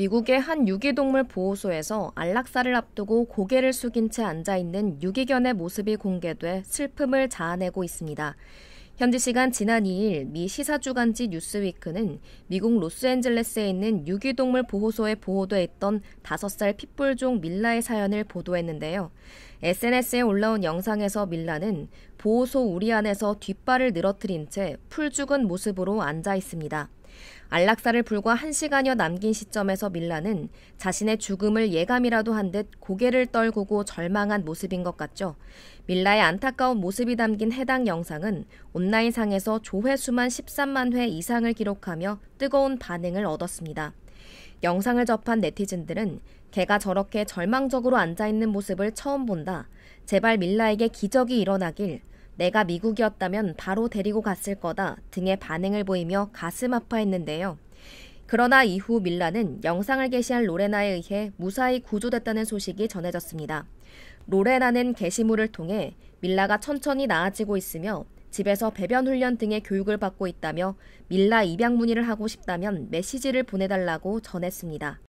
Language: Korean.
미국의 한 유기동물 보호소에서 안락사를 앞두고 고개를 숙인 채 앉아 있는 유기견의 모습이 공개돼 슬픔을 자아내고 있습니다. 현지 시간 지난 2일 미 시사주간지 뉴스위크는 미국 로스앤젤레스에 있는 유기동물 보호소에 보호돼 있던 5살 핏불종 밀라의 사연을 보도했는데요. SNS에 올라온 영상에서 밀라는 보호소 우리 안에서 뒷발을 늘어뜨린 채 풀 죽은 모습으로 앉아 있습니다. 안락사를 불과 한시간여 남긴 시점에서 밀라는 자신의 죽음을 예감이라도 한 듯 고개를 떨구고 절망한 모습인 것 같죠. 밀라의 안타까운 모습이 담긴 해당 영상은 온라인상에서 조회수만 13만 회 이상을 기록하며 뜨거운 반응을 얻었습니다. 영상을 접한 네티즌들은 개가 저렇게 절망적으로 앉아있는 모습을 처음 본다. 제발 밀라에게 기적이 일어나길 내가 미국이었다면 바로 데리고 갔을 거다 등의 반응을 보이며 가슴 아파했는데요. 그러나 이후 밀라는 영상을 게시한 로레나에 의해 무사히 구조됐다는 소식이 전해졌습니다. 로레나는 게시물을 통해 밀라가 천천히 나아지고 있으며 집에서 배변 훈련 등의 교육을 받고 있다며 밀라 입양 문의를 하고 싶다면 메시지를 보내달라고 전했습니다.